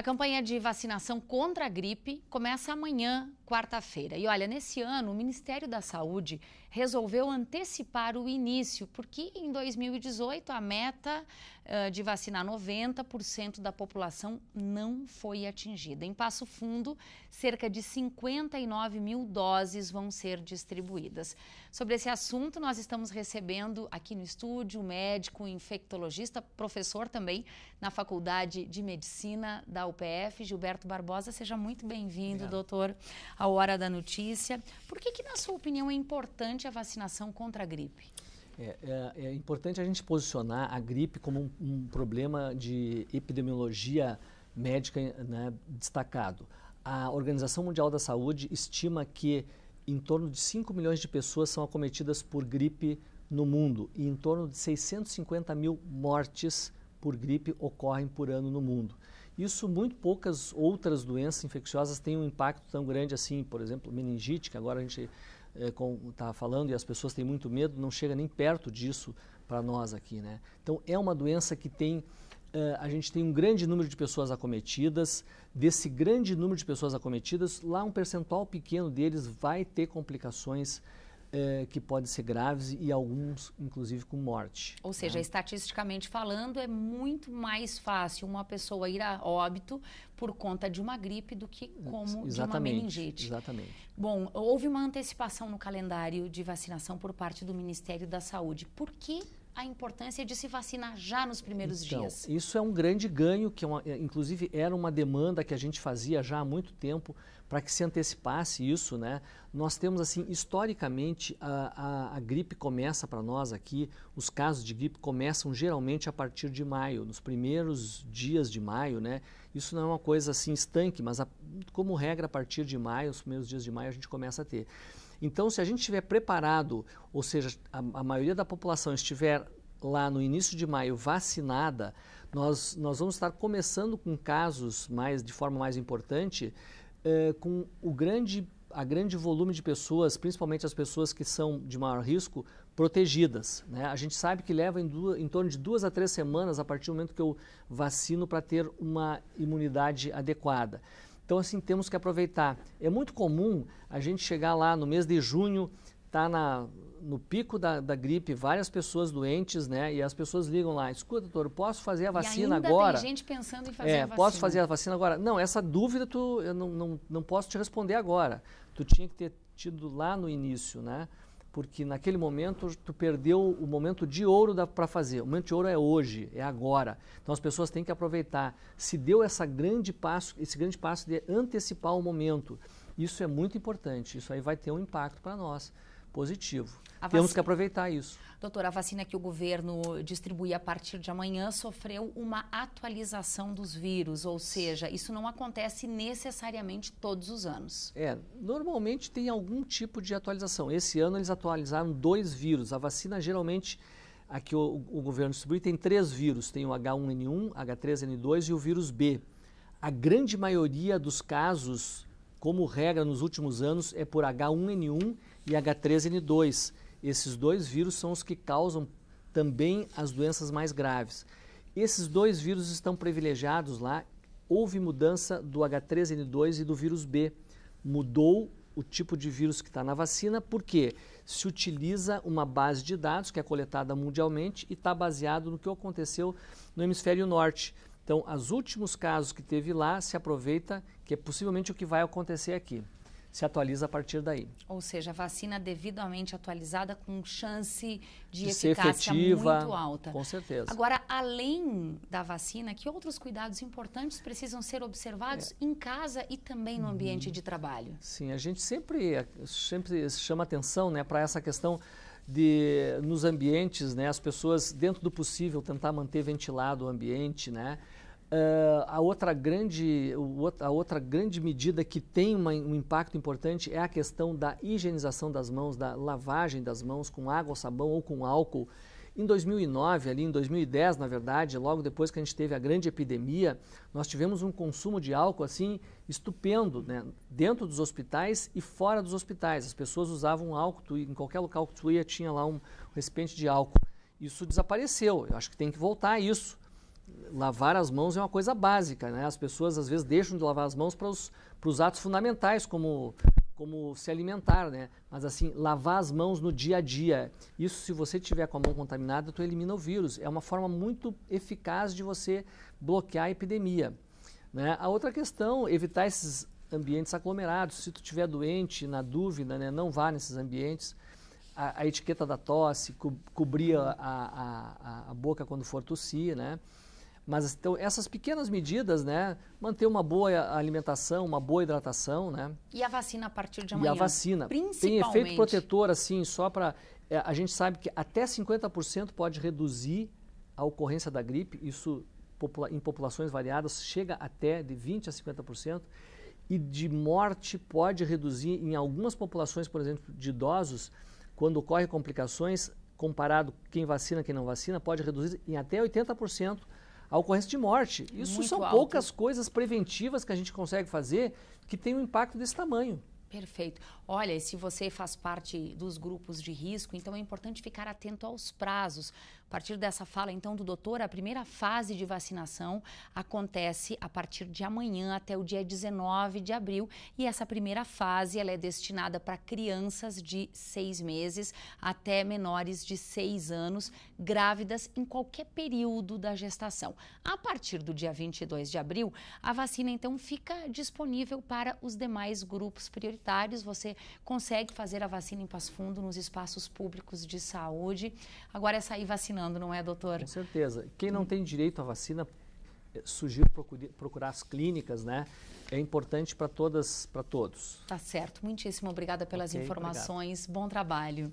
A campanha de vacinação contra a gripe começa amanhã, quarta-feira. E olha, nesse ano, o Ministério da Saúde resolveu antecipar o início, porque em 2018 a meta de vacinar 90% da população não foi atingida. Em Passo Fundo, cerca de 59 mil doses vão ser distribuídas. Sobre esse assunto, nós estamos recebendo aqui no estúdio o médico infectologista, professor também na Faculdade de Medicina da UPF, Gilberto Barbosa. Seja muito bem-vindo, doutor, à Hora da Notícia. Por que, que, na sua opinião, é importante a vacinação contra a gripe? É, é, é, importante a gente posicionar a gripe como um, um problema de epidemiologia médica né, destacado. A Organização Mundial da Saúde estima que em torno de 5 milhões de pessoas são acometidas por gripe no mundo e em torno de 650 mil mortes por gripe ocorrem por ano no mundo. Isso muito poucas outras doenças infecciosas têm um impacto tão grande assim, por exemplo, meningite, que agora a gente é, como estava tá falando, e as pessoas têm muito medo, não chega nem perto disso para nós aqui, né? Então é uma doença que tem Uh, a gente tem um grande número de pessoas acometidas. Desse grande número de pessoas acometidas, lá um percentual pequeno deles vai ter complicações é, que podem ser graves e alguns, inclusive, com morte. Ou seja, né? estatisticamente falando, é muito mais fácil uma pessoa ir a óbito por conta de uma gripe do que como exatamente, de uma meningite. Exatamente. Bom, houve uma antecipação no calendário de vacinação por parte do Ministério da Saúde. Por que a importância de se vacinar já nos primeiros então, dias. Isso é um grande ganho, que é uma, é, inclusive era uma demanda que a gente fazia já há muito tempo para que se antecipasse isso. Né? Nós temos, assim, historicamente, a, a, a gripe começa para nós aqui, os casos de gripe começam geralmente a partir de maio, nos primeiros dias de maio. Né? Isso não é uma coisa assim estanque, mas a, como regra, a partir de maio, os primeiros dias de maio, a gente começa a ter. Então, se a gente estiver preparado, ou seja, a, a maioria da população estiver lá no início de maio vacinada, nós, nós vamos estar começando com casos mais de forma mais importante, eh, com o grande a grande volume de pessoas, principalmente as pessoas que são de maior risco, protegidas. Né? A gente sabe que leva em, duas, em torno de duas a três semanas a partir do momento que eu vacino para ter uma imunidade adequada. Então, assim, temos que aproveitar. É muito comum a gente chegar lá no mês de junho, tá na, no pico da, da gripe, várias pessoas doentes, né? E as pessoas ligam lá, escuta, doutor, posso fazer a vacina e ainda agora? Tem gente pensando em fazer é, a vacina. Posso fazer a vacina agora? Não, essa dúvida tu, eu não, não, não posso te responder agora. Tu tinha que ter tido lá no início, né? porque naquele momento tu perdeu o momento de ouro para fazer. O momento de ouro é hoje, é agora. Então as pessoas têm que aproveitar. Se deu essa grande passo, esse grande passo de antecipar o momento. Isso é muito importante. Isso aí vai ter um impacto para nós positivo. Temos que aproveitar isso. Doutora, a vacina que o governo distribui a partir de amanhã sofreu uma atualização dos vírus, ou seja, isso não acontece necessariamente todos os anos. É, normalmente tem algum tipo de atualização. Esse ano eles atualizaram dois vírus. A vacina geralmente a que o, o governo distribui tem três vírus: tem o H1N1, H3N2 e o vírus B. A grande maioria dos casos como regra, nos últimos anos é por H1N1 e H3N2. Esses dois vírus são os que causam também as doenças mais graves. Esses dois vírus estão privilegiados lá. Houve mudança do H3N2 e do vírus B. Mudou o tipo de vírus que está na vacina, porque se utiliza uma base de dados que é coletada mundialmente e está baseado no que aconteceu no hemisfério norte. Então, os últimos casos que teve lá se aproveita, que é possivelmente o que vai acontecer aqui. Se atualiza a partir daí. Ou seja, vacina devidamente atualizada com chance de, de eficácia efetiva, muito alta. Com certeza. Agora, além da vacina, que outros cuidados importantes precisam ser observados é. em casa e também no ambiente uhum. de trabalho? Sim, a gente sempre, sempre chama atenção né, para essa questão de nos ambientes, né, as pessoas dentro do possível tentar manter ventilado o ambiente, né? Uh, a, outra grande, a outra grande medida que tem uma, um impacto importante é a questão da higienização das mãos, da lavagem das mãos com água, sabão ou com álcool. Em 2009, ali em 2010, na verdade, logo depois que a gente teve a grande epidemia, nós tivemos um consumo de álcool assim estupendo, né? dentro dos hospitais e fora dos hospitais. As pessoas usavam álcool, em qualquer local que tu ia tinha lá um, um recipiente de álcool. Isso desapareceu, eu acho que tem que voltar a isso lavar as mãos é uma coisa básica, né? As pessoas às vezes deixam de lavar as mãos para os atos fundamentais, como, como se alimentar, né? Mas assim, lavar as mãos no dia a dia, isso se você tiver com a mão contaminada, tu elimina o vírus. É uma forma muito eficaz de você bloquear a epidemia. Né? A outra questão, evitar esses ambientes aglomerados. Se tu tiver doente, na dúvida, né? não vá nesses ambientes. A, a etiqueta da tosse, co cobrir a, a, a, boca quando for tossir, né? Mas então, essas pequenas medidas, né? Manter uma boa alimentação, uma boa hidratação, né? E a vacina a partir de amanhã. E a vacina. Principalmente. Tem efeito protetor, assim, só para... É, a gente sabe que até 50% pode reduzir a ocorrência da gripe. Isso popula em populações variadas chega até de 20% a 50%. E de morte pode reduzir em algumas populações, por exemplo, de idosos, quando ocorre complicações, comparado quem vacina, quem não vacina, pode reduzir em até 80% a ocorrência de morte. Isso Muito são alto. poucas coisas preventivas que a gente consegue fazer que tem um impacto desse tamanho. Perfeito. Olha, se você faz parte dos grupos de risco, então é importante ficar atento aos prazos, a partir dessa fala, então, do doutor, a primeira fase de vacinação acontece a partir de amanhã até o dia 19 de abril. E essa primeira fase ela é destinada para crianças de seis meses até menores de seis anos, grávidas em qualquer período da gestação. A partir do dia 22 de abril, a vacina, então, fica disponível para os demais grupos prioritários. Você consegue fazer a vacina em Passo Fundo nos espaços públicos de saúde. Agora é sair vacinando vacinando, não é, doutor? Com certeza. Quem não hum. tem direito à vacina, eh, sugiro procurar as clínicas, né? É importante para todas, para todos. Tá certo. Muitíssimo obrigada pelas okay, informações. Obrigado. Bom trabalho.